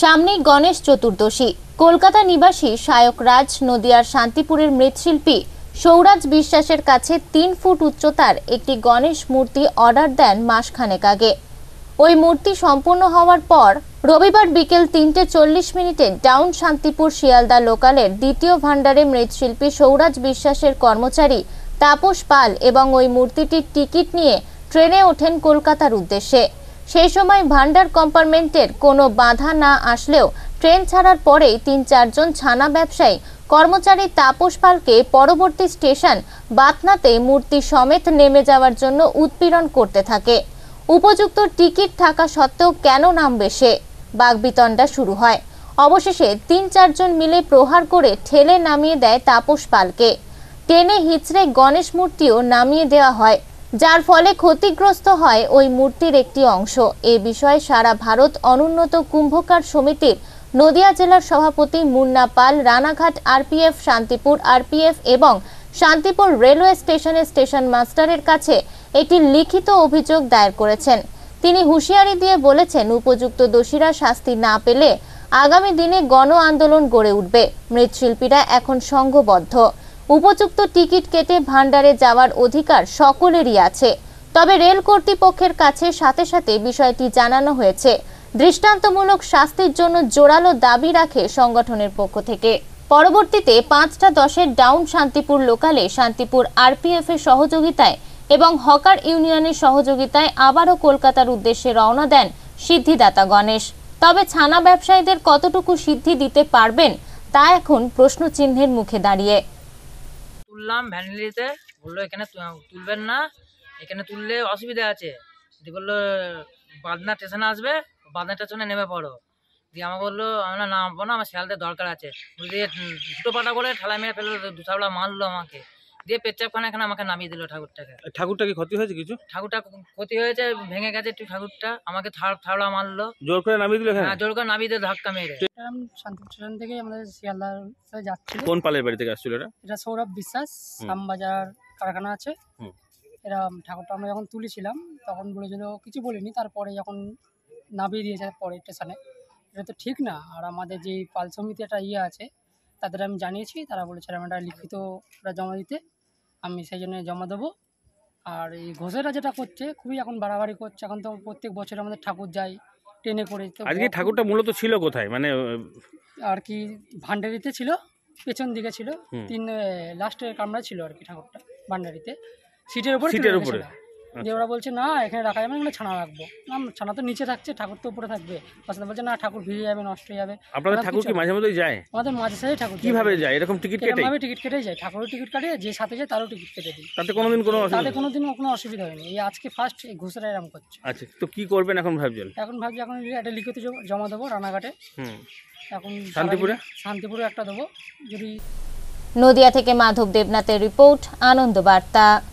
সামনেই গণেশ চতুর্দশী কলকাতা নিবাসী রাজ নদিয়ার শান্তিপুরের মৃৎশিল্পী সৌরাজ বিশ্বাসের কাছে তিন ফুট উচ্চতার একটি গণেশ মূর্তি অর্ডার দেন মাসখানেক আগে ওই মূর্তি সম্পূর্ণ হওয়ার পর রবিবার বিকেল তিনটে চল্লিশ মিনিটে ডাউন শান্তিপুর শিয়ালদা লোকালের দ্বিতীয় ভাণ্ডারে মৃৎশিল্পী সৌরাজ বিশ্বাসের কর্মচারী তাপস পাল এবং ওই মূর্তিটির টিকিট নিয়ে ট্রেনে ওঠেন কলকাতার উদ্দেশ্যে সেই সময় ভান্ডার কম্পার্টমেন্টের কোনো বাধা না আসলেও ট্রেন ছাড়ার পরেই তিন চারজন ছানা ব্যবসায়ী কর্মচারী তাপস পালকে পরবর্তী স্টেশন বাতনাতে মূর্তি সমেত নেমে যাওয়ার জন্য উৎপীড়ন করতে থাকে উপযুক্ত টিকিট থাকা সত্ত্বেও কেন নামবে সে বাগবিতণ্ডা শুরু হয় অবশেষে তিন চারজন মিলে প্রহার করে ঠেলে নামিয়ে দেয় তাপস পালকে টেনে হিচড়ে গণেশ মূর্তিও নামিয়ে দেওয়া হয় যার ফলে ক্ষতিগ্রস্ত হয় ওই মূর্তির একটি অংশ এ বিষয়ে সারা ভারত অনুন্নত কুম্ভকার সমিতির নদিয়া জেলার সভাপতি মুন্না পাল রানাঘাট আরপিএফ শান্তিপুর আরপিএফ এবং শান্তিপুর রেলওয়ে স্টেশনের স্টেশন মাস্টারের কাছে একটি লিখিত অভিযোগ দায়ের করেছেন তিনি হুঁশিয়ারি দিয়ে বলেছেন উপযুক্ত দোষীরা শাস্তি না পেলে আগামী দিনে গণ আন্দোলন গড়ে উঠবে মৃৎশিল্পীরা এখন সংঘবদ্ধ উপযুক্ত টিকিট কেটে ভান্ডারে যাওয়ার অধিকার সকলেরই আছে তবে রেল কর্তৃপক্ষের কাছে সাথে সাথে বিষয়টি জানানো হয়েছে দৃষ্টান্তমূলক শাস্তির জন্য জোরালো দাবি রাখে সংগঠনের পক্ষ থেকে পরবর্তীতে পাঁচটা দশের ডাউন শান্তিপুর লোকালে শান্তিপুর আরপিএফ এর সহযোগিতায় এবং হকার ইউনিয়নের সহযোগিতায় আবারও কলকাতার উদ্দেশ্যে রওনা দেন সিদ্ধিদাতা গণেশ তবে ছানা ব্যবসায়ীদের কতটুকু সিদ্ধি দিতে পারবেন তা এখন প্রশ্নচিহ্নের মুখে দাঁড়িয়ে তুললাম ভ্যানিলিতে বললো এখানে তুলবেন না এখানে তুললে অসুবিধা আছে দি বললো বাদনা স্টেশনে আসবে বাদনা স্টেশনে নেমে পড়ো দিয়ে আমাকে বললো আমরা নামবো না আমার শেয়ালদের দরকার আছে দিয়ে দুটো পাটা করে ঠেলা মেরে ফেললো দু মারলো আমাকে দিয়ে পেচ্ছাপখানা এখানে আমাকে নামিয়ে দিল ঠাকুরটাকে ঠাকুরটা কি ক্ষতি হয়েছে কিছু ঠাকুরটা ক্ষতি হয়েছে ভেঙে গেছে একটু ঠাকুরটা আমাকে থাড়া মারলো জোর করে নামিয়ে দিল হ্যাঁ জোর করে নামিয়ে দিল ধাক্কা মেরে শান্তিভূষণ থেকে আমাদের শিয়ালদার যাচ্ছিল কোন পালের বাড়ি থেকে আসছিল এটা এটা সৌরভ বিশ্বাস আমবাজার কারখানা আছে এরা ঠাকুরটা আমরা যখন তুলেছিলাম তখন বলেছিল কিছু বলিনি তারপরে যখন নামিয়ে দিয়েছে পরে স্টেশনে এটা তো ঠিক না আর আমাদের যে পাল সমিতি একটা ইয়ে আছে তাদের আমি জানিয়েছি তারা বলেছে আমরা লিখিত জমা দিতে আমি সেই জন্য জমা দেবো আর এই ঘোষেরা যেটা করছে খুবই এখন বাড়াবাড়ি করছে এখন তো প্রত্যেক বছর আমাদের ঠাকুর যায় ট্রেনে করে আজকে ঠাকুরটা মূলত ছিল কোথায় মানে আর কি ভান্ডারিতে ছিল পেছন দিকে ছিল তিন লাস্টের কামরা ছিল আর কি ঠাকুরটা ভান্ডারিতে সিটের উপরে সিটের উপরে যে আচ্ছা। ওরা বলছে না এখানে রাখা যাবে না এখানে ছানা রাখবো না ছানা তো নিচে থাকছে ঠাকুর তো উপরে থাকবে পাশে বলছে না ঠাকুর ভিজে যাবে নষ্ট হয়ে যাবে আপনাদের ঠাকুর কি মাঝে মধ্যেই যায় আমাদের মাঝে সাথে ঠাকুর কিভাবে যায় এরকম টিকিট কেটে আমি টিকিট কেটে যাই ঠাকুরের টিকিট কাটে যে সাথে যায় তারও টিকিট কেটে দিই তাতে কোনোদিন কোনো তাতে কোনোদিন কোনো অসুবিধা হয়নি এই আজকে ফার্স্ট এই ঘুষেরা এরম করছে আচ্ছা তো কি করবেন এখন ভাবছেন এখন ভাবছি এখন একটা লিখিত জমা দেবো রানাঘাটে হুম এখন শান্তিপুরে শান্তিপুরে একটা দেবো যদি নদিয়া থেকে মাধব দেবনাথের রিপোর্ট আনন্দ বার্তা